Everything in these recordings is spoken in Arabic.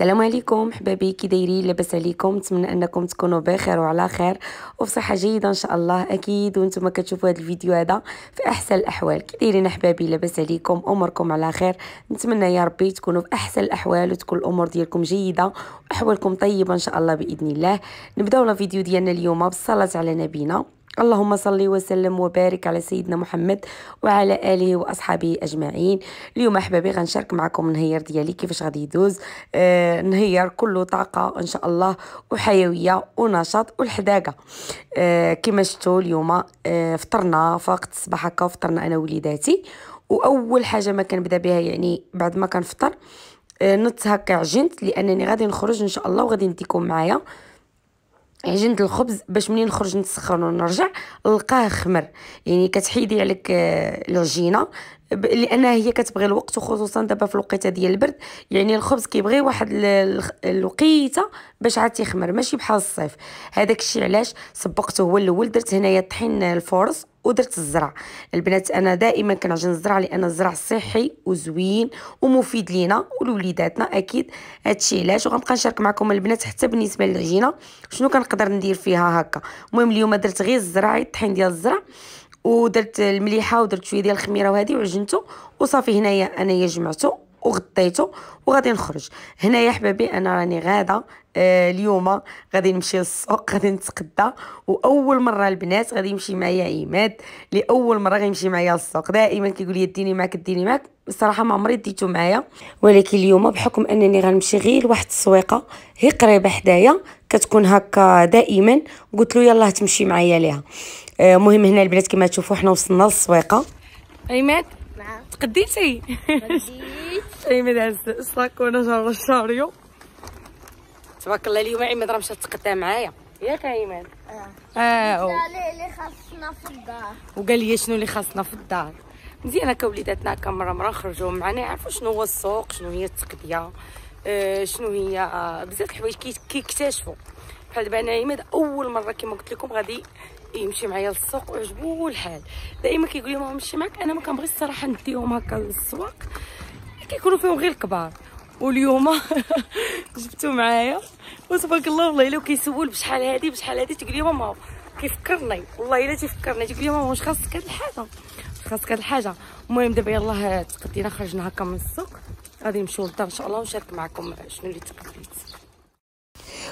السلام عليكم حبابي كي دايرين لاباس عليكم نتمنى انكم تكونوا بخير وعلى خير وفي صحه جيده ان شاء الله اكيد وانتم كتشوفوا هذا الفيديو هذا في احسن الاحوال كي دايرين احبابي لاباس عليكم اموركم على خير نتمنى يا ربي تكونوا في احسن الاحوال وتكون الامور ديالكم جيده واحوالكم طيبه ان شاء الله باذن الله نبداو الفيديو ديالنا اليوم بالصلاه على نبينا اللهم صلي وسلم وبارك على سيدنا محمد وعلى اله واصحابه اجمعين اليوم احبابي غنشارك معكم النهار ديالي كيفاش غادي يدوز آه نهار كله طاقه ان شاء الله وحيويه ونشاط والحداقه آه كما شفتوا اليوم آه فطرنا فقط الصباح هكا فطرنا انا ووليداتي واول حاجه ما كنبدا بها يعني بعد ما كنفطر آه نت هكا عجنت لانني غادي نخرج ان شاء الله وغادي نديكم معايا آه عجنت يعني الخبز باش منين نخرج نسخن ونرجع نلقاه خمر يعني كتحيدي عليك آه، العجينه لانها هي كتبغي الوقت وخصوصا دابا في الوقيته ديال البرد يعني الخبز كيبغي واحد الوقيته باش عاد تيخمر ماشي بحال الصيف هذاك الشيء علاش سبقته هو الاول درت هنايا طحين الفورص آه، ودرت الزرع البنات انا دائما كنعجن الزرع لان الزرع صحي وزوين ومفيد لينا ولوليداتنا اكيد هادشي علاش وغنبقى نشارك معكم البنات حتى بالنسبه للعجينه شنو كنقدر ندير فيها هكا المهم اليوم درت غير الزرع الطحين ديال الزرع ودرت المليحه ودرت شويه ديال الخميره وهذه وعجنته وصافي هنايا انايا جمعته وغطيته وغادي نخرج هنايا حبابي انا راني غاده آه اليوم غادي نمشي للسوق غادي نتقدى واول مره البنات غادي يمشي معايا عماد لاول مره غيمشي معايا للسوق دائما كيقول لي ديني معاك ديني معاك الصراحه ما عمري ديتو معايا ولكن اليوم بحكم انني غنمشي غير لواحد السويقه هي قريبه حدايا كتكون هكا دائما قلت له يلاه تمشي معايا ليها آه هنا البنات كما تشوفوا حنا وصلنا للسويقه عماد نعم. تقديتي عيمد عز الساك وانا جار الشاريو تبارك الله اليوم ايمن راه مشات تقدا معايا ياك ايمن اه اه قال لي خاصنا في الدار وقال لي شنو اللي خاصنا في الدار مزيانه وليداتنا هكا مره خرجوا معنا يعرفوا شنو هو السوق شنو هي التقديه آه شنو هي آه بزاف الحوايج كيكتشفوا بحال دابا انا ايمن اول مره كما قلت لكم غادي يمشي معايا للسوق وعجبوه الحال دائما كيقول لهم نمشي معاك انا ما كنبغيش الصراحه نديهم هكا للسواق كيكونوا فيهم غير الكبار واليوم جبتو معايا وتبارك الله والله الا كيسول بشحال هادي بشحال هادي تقول لي ماما كيفكرني والله الا تيفكرني تقول لي ماما واش خاصك هاد الحاجه واش خاصك هاد الحاجه المهم دابا يلاه تقدينا خرجنا هكا من السوق غادي نمشيو للدار ان شاء الله ونشارك معكم شنو اللي تقديت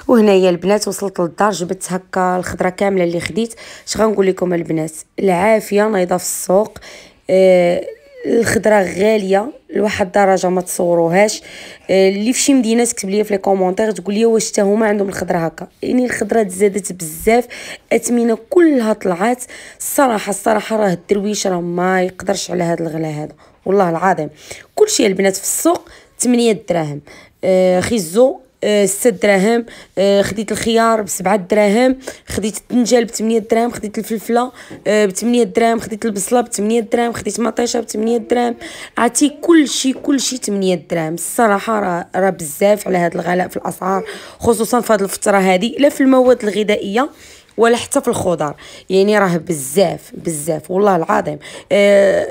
وهنايا البنات وصلت للدار جبت هكا الخضره كامله اللي خديت اش غنقول لكم البنات العافيه نايضه في السوق أه الخضره غاليه لواحد الدرجه ما تصوروهاش آه، اللي في شي مدينة تكتب لي في لي كومونتير تقول لي واش حتى هما عندهم الخضره هكا يعني الخضره تزادت بزاف اثمنه كلها طلعات الصراحه الصراحه راه الدرويش راه ما يقدرش على هذا الغلا هذا والله العظيم كلشي البنات في السوق 8 دراهم آه، خيزو آه، ست دراهم آه، خديت الخيار بسبعة دراهم خديت الدنجال بثمانية دراهم خديت الفلفله آه، بثمانية دراهم خديت البصله بثمانية دراهم خديت مطيشه بثمانية دراهم عطي كل شيء كل شيء 8 دراهم الصراحه راه راه بزاف على هذا الغلاء في الاسعار خصوصا في هذه الفتره هذه لا في المواد الغذائيه ولا حتى في الخضر يعني راه بزاف بزاف والله العظيم آه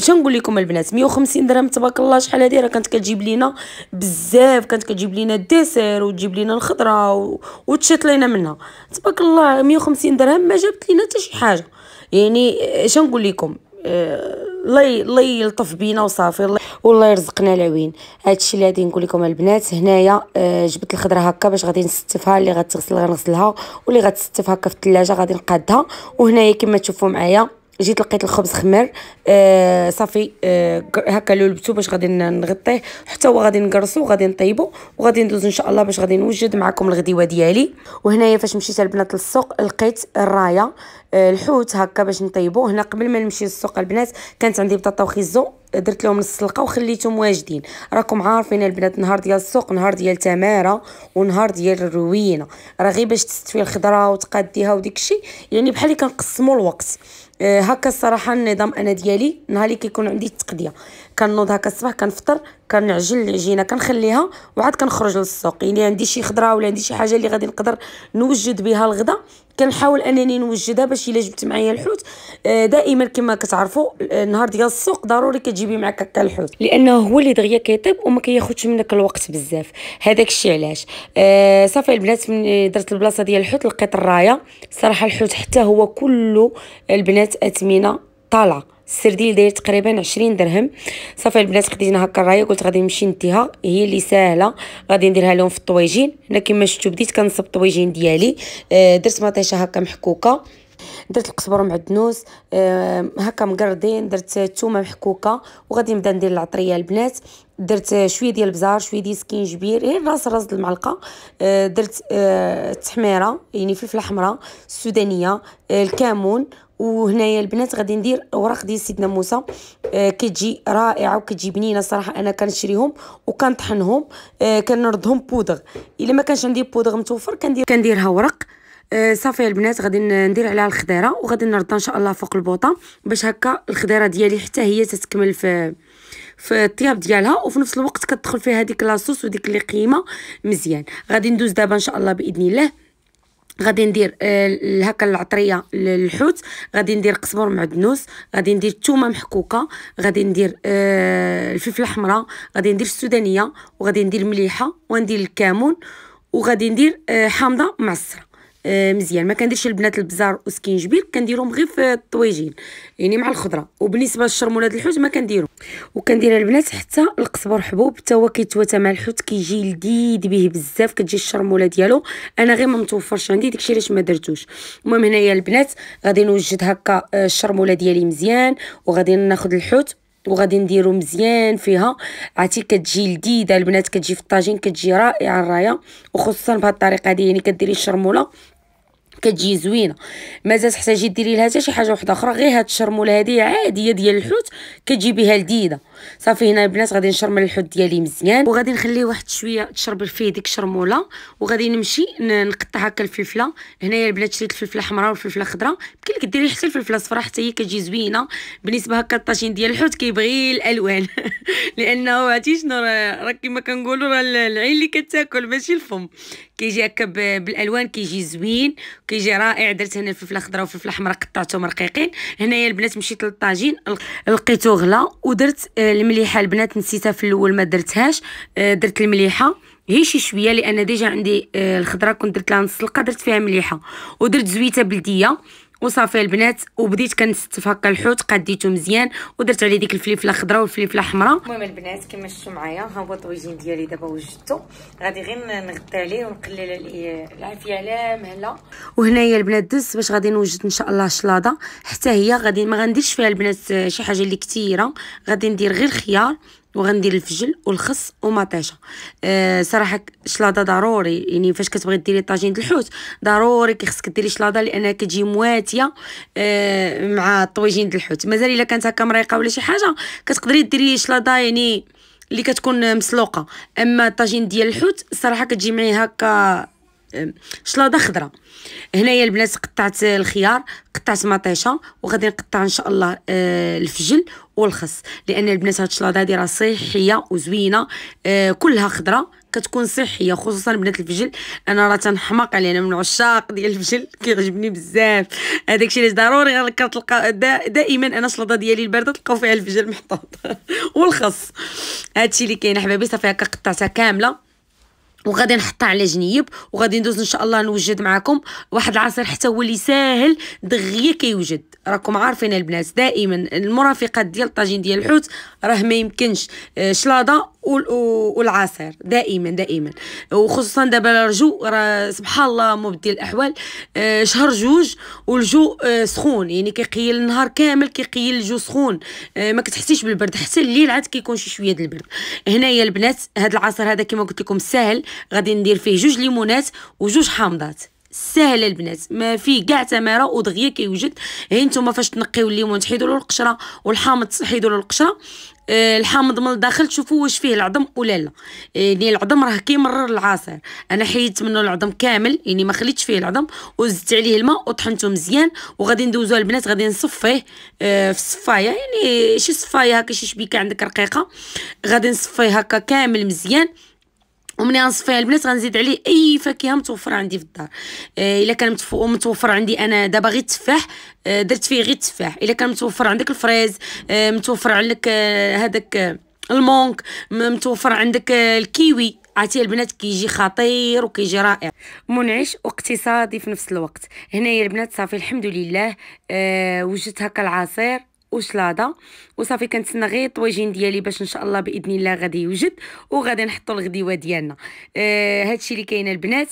شنقول لكم البنات 150 درهم تبارك الله شحال هذه راه كانت كتجيب لينا بزاف كانت كتجيب لينا الديسير وتجيب لينا الخضره و... وتشط لينا منها تبارك الله 150 درهم ما جابت لينا حتى شي حاجه يعني شنقول لكم آه، الله الله يلطف بينا وصافي والله يرزقنا العوين هادشي اللي غادي نقول لكم البنات هنايا آه، جبت الخضره هكا باش غادي نستفها اللي غتغسل غنغسلها واللي غتستف هكا في الثلاجه غادي نقادها وهنايا كما تشوفوا معايا جيت لقيت الخبز خمر آه صافي آه هكا لولبتو باش غادي نغطيه حتى هو غادي نقرصو وغادي نطيبو وغادي ندوز ان شاء الله باش غادي نوجد معكم الغديوه ديالي وهنايا فاش مشيت البنات للسوق لقيت الرايه آه الحوت هكا باش نطيبو هنا قبل ما نمشي للسوق البنات كانت عندي بطاطا وخيزو درت لهم سلقه وخليتهم واجدين راكم عارفين البنات نهار ديال السوق نهار ديال تماره ونهار ديال الروينه راه غير باش تستوي الخضره وتقاديها وديك الشيء يعني بحال كنقسموا الوقت آه، هكا الصراحه النظام انا ديالي نهار كيكون عندي التقديه كنوض هكا الصباح كنفطر كنعجل العجينه كنخليها وعاد كنخرج للسوق يعني عندي شي خضره ولا عندي شي حاجه اللي غادي نقدر نوجد بها الغدا كنحاول انني نوجدها باش الا جبت معايا الحوت آه، دائما كما كتعرفوا النهار آه، ديال السوق ضروري كتجيبي معك هكا الحوت لانه هو اللي دغيا كيطيب وما كياخذش منك الوقت بزاف هذاك الشيء علاش آه صافي البنات من درت البلاصه ديال الحوت لقيت الرايه صراحه الحوت حتى هو كله البنات اثمنه طالعه السرديل داير تقريبا عشرين درهم صافي البنات خديتنا هكا الرايه قلت غادي نمشي نديها هي اللي ساهله غادي نديرها لهم في الطويجين هنا كما شفتوا بديت كنصب الطويجين ديالي آه، درت مطيشه هكا محكوكه درت القزبر ومعدنوس آه، هكا مقردين درت الثومه محكوكه وغادي نبدا ندير العطريه البنات درت شويه ديال البزار شويه ديال السكينجبير غير راس راس المعلقه آه، درت التحميره يعني فلفله حمراء السودانيه الكمون وهنايا البنات غادي ندير اوراق ديال سيدنا موسى آه كتجي رائعه وكتجي بنينه صراحه انا كنشريهم وكنطحنهم آه كنردهم بودغ الا ما كانش عندي بودغ متوفر كندير كنديرها ورق آه صافي البنات غادي ندير عليها الخضيره وغادي نردها ان شاء الله فوق البوطه باش هكا الخضيره ديالي حتى هي تتكمل في في الطياب ديالها وفي نفس الوقت كتدخل فيها هذيك لاصوص وديك اللي قيمه مزيان غادي ندوز دابا ان شاء الله باذن الله غادي ندير آه، هكا العطريه الحوت غادي ندير قزبر معدنوس غادي ندير الثومه محكوكه غادي ندير آه، الفلفله حمراء غادي ندير السودانيه وغادي ندير مليحه وندير الكمون وغادي ندير آه، حامضه معصره آه مزيان ما كنديرش البنات البزار والسكينجبيل كنديرهم غير في الطويجين يعني مع الخضره وبالنسبه للشرمولات الحوت ما كنديرو وكندير البنات حتى القزبر حبوب حتى هو كيتواتى مع الحوت كيجي لذيذ به بزاف كتجي الشرموله ديالو انا غير ما متوفرش عندي داكشي علاش ما درتوش المهم هنايا البنات غادي نوجد هكا آه، الشرموله ديالي مزيان وغادي ناخذ الحوت وغادي نديرو مزيان فيها عرفتي كتجي لذيذه البنات كتجي في الطاجين كتجي رائعه الرايه وخصوصا بهاد الطريقه هذه يعني كديري الشرموله كتجي زوينه مازال تحتاجي ديري لها حتى شي حاجه وحده اخرى غير هاد الشرموله هذه عاديه ديال الحوت كتجي بها لذيذه صافي هنا البنات غادي نشرمل الحوت ديالي مزيان وغادي نخليه واحد شويه تشرب فيه ديك الشرموله وغادي نمشي نقطع هكا الفلفله هنايا البنات شريت الفلفله حمراء والفلفله خضراء يمكن لك ديري حتى الفلفله الصفراء حتى هي كتجي زوينه بالنسبه هكا الطاجين ديال الحوت كيبغي الالوان لانه عرفتي شنو راه كما كنقولوا راه العين اللي كتاكل ماشي الفم كيجي هكا بالالوان كيجي زوين كيجي رائع درت هنا الفلفله خضراء والفلفله حمراء قطعتهم رقيقين هنايا البنات مشيت للطاجين لقيتو غلا ودرت آه، المليحه البنات نسيتها في الاول ما درتهاش آه، درت المليحه هي شي شويه لان ديجا عندي آه، الخضره كنت درت لها نص سلقه درت فيها مليحه ودرت زويته بلديه وصافي البنات وبديت كنستف هكا الحوت قديته مزيان ودرت عليه ديك الفليفله الخضراء والفليفله الحمراء المهم البنات كما شفتوا معايا ها هو الطويجين ديالي دابا وجدته غادي غير نغطي عليه ونقلل العافيه على مهله وهنايا البنات دز باش غادي نوجد ان شاء الله الشلاضه حتى هي غادي ما غنديرش فيها البنات شي حاجه اللي كثيره غادي ندير غير خيار وغندير الفجل والخس ومطيشه أه صراحه شلاضه ضروري يعني فاش كتبغي ديري طاجين الحوت ضروري كيخصك ديري شلاضه لانها كتجي مواتيه أه مع طويجين الحوت مازال الا كانت هكا مريقه ولا شي حاجه كتقدري ديري شلاضه يعني اللي كتكون مسلوقه اما الطاجين ديال الحوت صراحه كتجي معي هكا آه، شلاضه خضراء هنايا البنات قطعت الخيار قطعت مطيشه وغادي نقطع ان شاء الله آه، الفجل والخس لان البنات هاد الشلاضه هادي راه صحيه وزوينه آه كلها خضره كتكون صحيه خصوصا بنات الفجل انا راه تنحماق عليه انا من عشاق ديال الفجل كيعجبني بزاف هذاك الشيء اللي ضروري غير كتلقى دا دائما انا الشلاضه ديالي البارده تلقاو فيها الفجل محطوط والخس هادشي اللي كاين احبابي صافي هكا قطعتها كامله وغادي نحطها على جنيب وغادي ندوز ان شاء الله نوجد معكم واحد العصير حتى هو اللي ساهل دغيا كيوجد راكم عارفين البنات دائما المرافقات ديال الطاجين ديال الحوت راه ما يمكنش آه، شلاضه والعصير دائما دائما وخصوصا دابا الرجو راه سبحان الله مبدي الاحوال آه، شهر جوج والجو آه، سخون يعني كيقيل النهار كامل كيقيل الجو سخون آه، ما كتحسيش بالبرد حتى الليل عاد كيكون شي شويه ديال البرد هنايا البنات هذا العصير هذا كما قلت لكم ساهل غادي ندير فيه جوج ليمونات وجوج حامضات سهله البنات ما فيه كاع تماره ودغيا كيوجد هي نتوما فاش تنقيو الليمون تحيدوا له القشره والحامض تحيدوا له القشره آه، الحامض من الداخل تشوفوا واش فيه العظم ولا لا آه، يعني العظم راه كيمرر العصير انا حيدت منه العظم كامل يعني ما خليتش فيه العظم وزدت عليه الماء وطحنته مزيان وغادي ندوزو البنات غادي نصفيه آه، في الصفايه يعني شي صفايه هكا شي شبيكه عندك رقيقه غادي نصفيه هكا كامل مزيان ومني غنصفيها البنات غنزيد عليه اي فاكهه متوفره عندي في الدار آه، الا كان متوفر عندي انا دابا غير التفاح آه، درت فيه غير التفاح الا كان متوفر عندك الفريز آه، متوفر عندك هذاك المونك متوفر عندك الكيوي عاتي البنات كيجي خطير وكيجي رائع منعش واقتصادي في نفس الوقت هنايا البنات صافي الحمد لله أه وجدت هكا العصير وشلاضه وصافي كنتسنى غير الطواجين ديالي باش ان شاء الله باذن الله غادي يوجد وغادي نحطوا الغديوه ديالنا آه هادشي اللي كاين البنات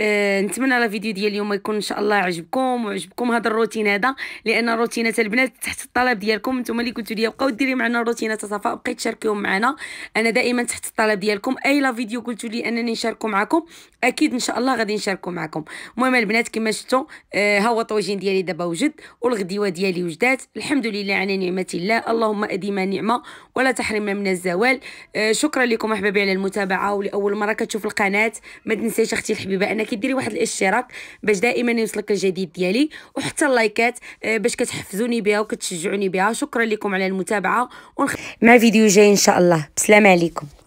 آه، نتمنى لا فيديو ديال اليوم يكون ان شاء الله عجبكم وعجبكم هذا الروتين هذا لان الروتينات البنات تحت الطلب ديالكم نتوما اللي قلتوا لي بقاو ديري معنا الروتينات صفاء بقيت تشاركيهم معنا انا دائما تحت الطلب ديالكم اي لا فيديو قلتوا لي انني نشاركو معكم اكيد ان شاء الله غادي نشاركو معكم المهم البنات كما شفتوا آه، ها هو طويجين ديالي دابا وجد والغديوه ديالي وجدات الحمد لله على نعمه الله اللهم اديم نعمه ولا تحرمنا من الزوال آه، شكرا لكم احبابي على المتابعه ولاول مره كتشوف القناه ما تنساش اختي الحبيبه انك ديري واحد الاشتراك باش دائما يوصلك الجديد ديالي وحتى اللايكات آه، باش كتحفزوني بها وكتشجعوني بها شكرا لكم على المتابعه ونخ... مع فيديو جاي ان شاء الله بسلام عليكم